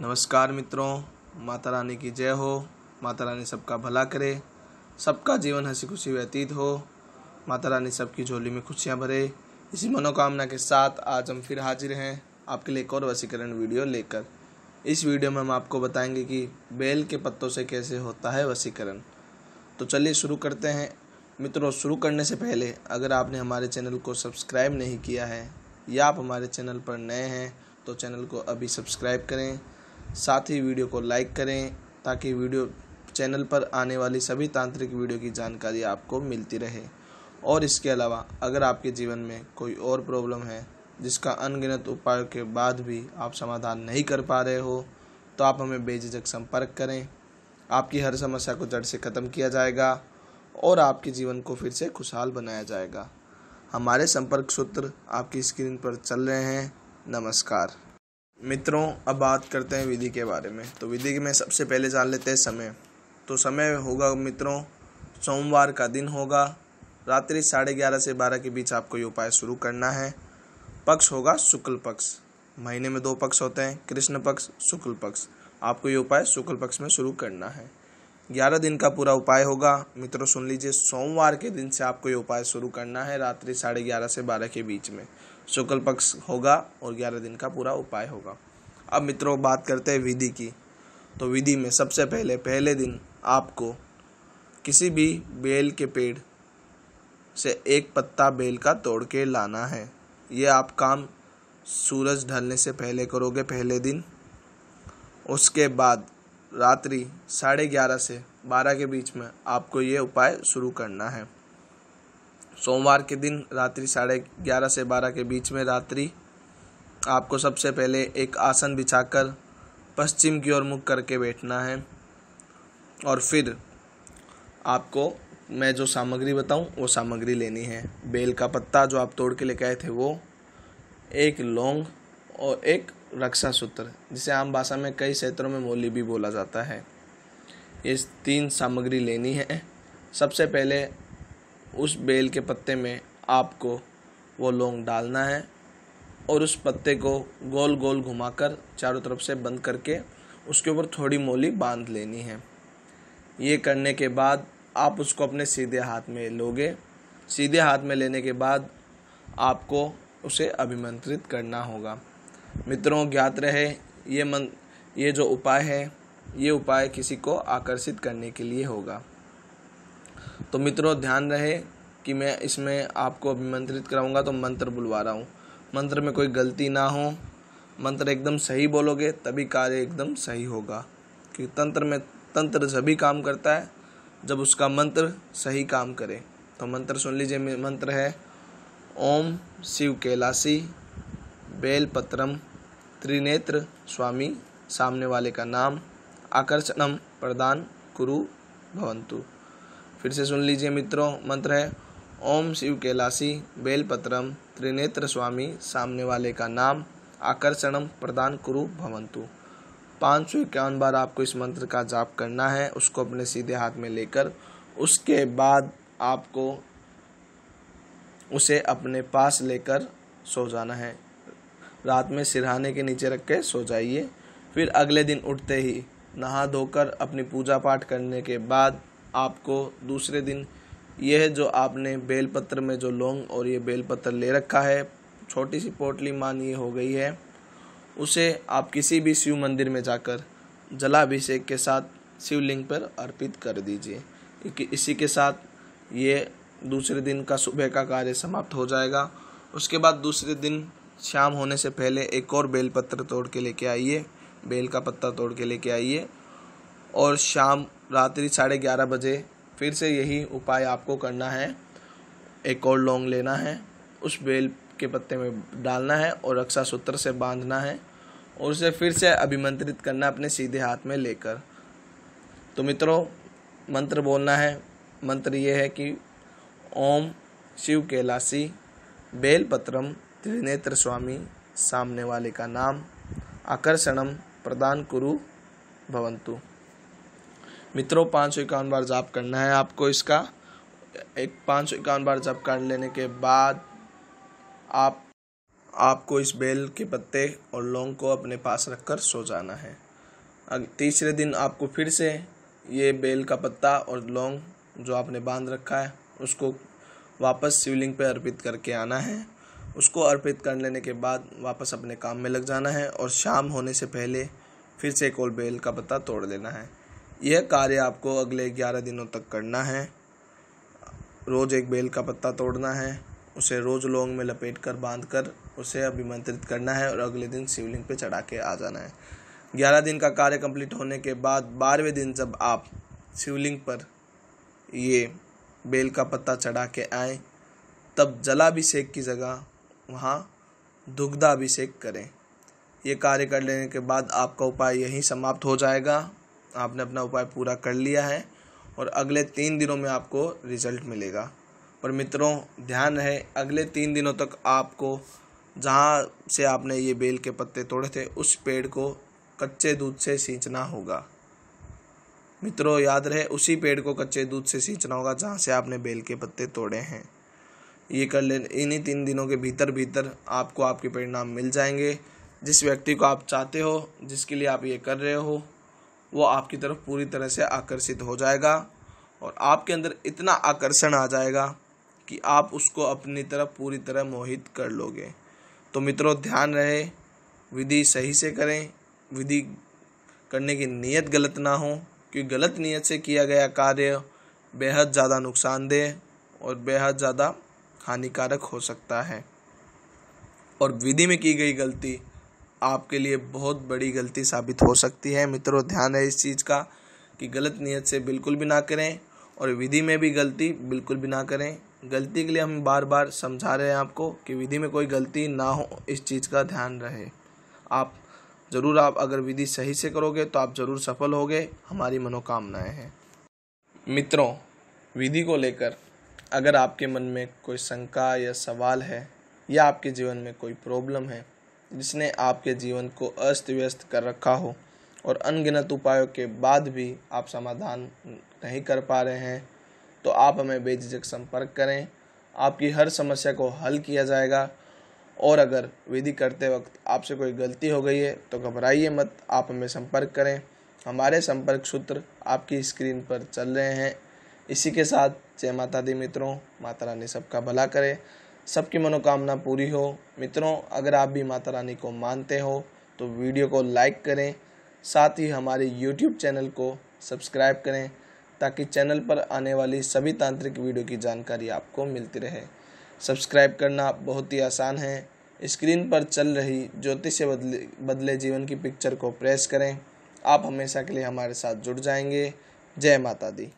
नमस्कार मित्रों माता रानी की जय हो माता रानी सबका भला करे सबका जीवन हंसी खुशी व्यतीत हो माता रानी सबकी झोली में खुशियाँ भरे इसी मनोकामना के साथ आज हम फिर हाजिर हैं आपके लिए एक और वसीकरण वीडियो लेकर इस वीडियो में हम आपको बताएंगे कि बेल के पत्तों से कैसे होता है वसीकरण तो चलिए शुरू करते हैं मित्रों शुरू करने से पहले अगर आपने हमारे चैनल को सब्सक्राइब नहीं किया है या आप हमारे चैनल पर नए हैं तो चैनल को अभी सब्सक्राइब करें साथ ही वीडियो को लाइक करें ताकि वीडियो चैनल पर आने वाली सभी तांत्रिक वीडियो की जानकारी आपको मिलती रहे और इसके अलावा अगर आपके जीवन में कोई और प्रॉब्लम है जिसका अनगिनत उपायों के बाद भी आप समाधान नहीं कर पा रहे हो तो आप हमें बेझिझक संपर्क करें आपकी हर समस्या को जड़ से ख़त्म किया जाएगा और आपके जीवन को फिर से खुशहाल बनाया जाएगा हमारे संपर्क सूत्र आपकी स्क्रीन पर चल रहे हैं नमस्कार मित्रों अब बात करते हैं विधि के बारे में तो विधि में सबसे पहले जान लेते हैं समय तो समय होगा मित्रों सोमवार का दिन होगा रात्रि साढ़े ग्यारह से बारह के बीच आपको ये उपाय शुरू करना है पक्ष होगा शुक्ल पक्ष महीने में दो पक्ष होते हैं कृष्ण पक्ष शुक्ल पक्ष आपको ये उपाय शुक्ल पक्ष में शुरू करना है ग्यारह दिन का पूरा उपाय होगा मित्रों सुन लीजिए सोमवार के दिन से आपको ये उपाय शुरू करना है रात्रि साढ़े ग्यारह से बारह के बीच में शुक्ल पक्ष होगा और ग्यारह दिन का पूरा उपाय होगा अब मित्रों बात करते हैं विधि की तो विधि में सबसे पहले पहले दिन आपको किसी भी बेल के पेड़ से एक पत्ता बेल का तोड़ के लाना है ये आप काम सूरज ढलने से पहले करोगे पहले दिन उसके बाद रात्रि साढ़े ग्यारह से बारह के बीच में आपको ये उपाय शुरू करना है सोमवार के दिन रात्रि साढ़े ग्यारह से बारह के बीच में रात्रि आपको सबसे पहले एक आसन बिछाकर पश्चिम की ओर मुख करके बैठना है और फिर आपको मैं जो सामग्री बताऊं वो सामग्री लेनी है बेल का पत्ता जो आप तोड़ के लेके आए थे वो एक लौंग और एक रक्षा सूत्र जिसे आम भाषा में कई क्षेत्रों में मोली भी बोला जाता है ये तीन सामग्री लेनी है सबसे पहले उस बेल के पत्ते में आपको वो लौंग डालना है और उस पत्ते को गोल गोल घुमाकर चारों तरफ से बंद करके उसके ऊपर थोड़ी मोली बांध लेनी है ये करने के बाद आप उसको अपने सीधे हाथ में लोगे सीधे हाथ में लेने के बाद आपको उसे अभिमंत्रित करना होगा मित्रों ज्ञात रहे ये मन ये जो उपाय है ये उपाय किसी को आकर्षित करने के लिए होगा तो मित्रों ध्यान रहे कि मैं इसमें आपको अभिमंत्रित कराऊंगा तो मंत्र बुलवा रहा हूँ मंत्र में कोई गलती ना हो मंत्र एकदम सही बोलोगे तभी कार्य एकदम सही होगा क्योंकि तंत्र में तंत्र सभी काम करता है जब उसका मंत्र सही काम करे तो मंत्र सुन लीजिए मंत्र है ओम शिव कैलासी बेलपत्रम त्रिनेत्र स्वामी सामने वाले का नाम आकर्षणम प्रदान कुरु भवंतु फिर से सुन लीजिए मित्रों मंत्र है ओम शिव कैलासी बेलपत्रम त्रिनेत्र स्वामी सामने वाले का नाम आकर्षणम प्रदान कुरु भवंतु पाँच सौ इक्यावन बार आपको इस मंत्र का जाप करना है उसको अपने सीधे हाथ में लेकर उसके बाद आपको उसे अपने पास लेकर सो जाना है रात में सिरहाने के नीचे रख के सो जाइए फिर अगले दिन उठते ही नहा धोकर अपनी पूजा पाठ करने के बाद आपको दूसरे दिन यह जो आपने बेलपत्र में जो लौंग और ये बेलपत्र ले रखा है छोटी सी पोटली मान ये हो गई है उसे आप किसी भी शिव मंदिर में जाकर जलाभिषेक के साथ शिवलिंग पर अर्पित कर दीजिए इसी के साथ ये दूसरे दिन का सुबह का कार्य समाप्त हो जाएगा उसके बाद दूसरे दिन शाम होने से पहले एक और बेलपत्र तोड़ के लेके आइए बेल का पत्ता तोड़ के लेके आइए और शाम रात्रि साढ़े ग्यारह बजे फिर से यही उपाय आपको करना है एक और लौंग लेना है उस बेल के पत्ते में डालना है और रक्षा सूत्र से बांधना है और उसे फिर से अभिमंत्रित करना अपने सीधे हाथ में लेकर तो मित्रों मंत्र बोलना है मंत्र ये है कि ओम शिव कैलासी बेलपत्रम त्रिनेत्र स्वामी सामने वाले का नाम आकर्षणम प्रदान कुरु भवंतु मित्रों पाँच सौ इक्यावन बार जाप करना है आपको इसका एक पाँच सौ इक्यावन बार जाप कर लेने के बाद आप आपको इस बेल के पत्ते और लौंग को अपने पास रखकर सो जाना है तीसरे दिन आपको फिर से ये बेल का पत्ता और लौंग जो आपने बांध रखा है उसको वापस शिवलिंग पर अर्पित करके आना है उसको अर्पित कर लेने के बाद वापस अपने काम में लग जाना है और शाम होने से पहले फिर से एक और बेल का पत्ता तोड़ लेना है यह कार्य आपको अगले ग्यारह दिनों तक करना है रोज़ एक बेल का पत्ता तोड़ना है उसे रोज़ लौंग में लपेट कर बांध कर उसे अभिमंत्रित करना है और अगले दिन शिवलिंग पे चढ़ा के आ जाना है ग्यारह दिन का कार्य कंप्लीट होने के बाद बारहवें दिन जब आप शिवलिंग पर ये बेल का पत्ता चढ़ा के आए तब जलाभिषेक की जगह वहाँ दुग्धाभिषेक करें ये कार्य कर लेने के बाद आपका उपाय यहीं समाप्त हो जाएगा आपने अपना उपाय पूरा कर लिया है और अगले तीन दिनों में आपको रिजल्ट मिलेगा पर मित्रों ध्यान रहे अगले तीन दिनों तक आपको जहाँ से आपने ये बेल के पत्ते तोड़े थे उस पेड़ को कच्चे दूध से सींचना होगा मित्रों याद रहे उसी पेड़ को कच्चे दूध से सींचना होगा जहाँ से आपने बेल के पत्ते तोड़े हैं ये कर ले इन्हीं तीन दिनों के भीतर भीतर आपको आपके परिणाम मिल जाएंगे जिस व्यक्ति को आप चाहते हो जिसके लिए आप ये कर रहे हो वो आपकी तरफ पूरी तरह से आकर्षित हो जाएगा और आपके अंदर इतना आकर्षण आ जाएगा कि आप उसको अपनी तरफ पूरी तरह मोहित कर लोगे तो मित्रों ध्यान रहे विधि सही से करें विधि करने की नीयत गलत ना हो क्योंकि गलत नीयत से किया गया कार्य बेहद ज़्यादा नुकसानदेह और बेहद ज़्यादा हानिकारक हो सकता है और विधि में की गई गलती आपके लिए बहुत बड़ी गलती साबित हो सकती है मित्रों ध्यान है इस चीज़ का कि गलत नीयत से बिल्कुल भी ना करें और विधि में भी गलती बिल्कुल भी ना करें गलती के लिए हम बार बार समझा रहे हैं आपको कि विधि में कोई गलती ना हो इस चीज़ का ध्यान रहे आप ज़रूर आप अगर विधि सही से करोगे तो आप ज़रूर सफल होगे हमारी मनोकामनाएं हैं मित्रों विधि को लेकर अगर आपके मन में कोई शंका या सवाल है या आपके जीवन में कोई प्रॉब्लम है जिसने आपके जीवन को अस्त व्यस्त कर रखा हो और अनगिनत उपायों के बाद भी आप समाधान नहीं कर पा रहे हैं तो आप हमें बेझिझक संपर्क करें आपकी हर समस्या को हल किया जाएगा और अगर विधि करते वक्त आपसे कोई गलती हो गई है तो घबराइए मत आप हमें संपर्क करें हमारे संपर्क सूत्र आपकी स्क्रीन पर चल रहे हैं इसी के साथ जय माता दी मित्रों माता रानी सबका भला करें सबकी मनोकामना पूरी हो मित्रों अगर आप भी माता रानी को मानते हो तो वीडियो को लाइक करें साथ ही हमारे यूट्यूब चैनल को सब्सक्राइब करें ताकि चैनल पर आने वाली सभी तांत्रिक वीडियो की जानकारी आपको मिलती रहे सब्सक्राइब करना बहुत ही आसान है स्क्रीन पर चल रही ज्योतिष से बदले बदले जीवन की पिक्चर को प्रेस करें आप हमेशा के लिए हमारे साथ जुड़ जाएंगे जय माता दी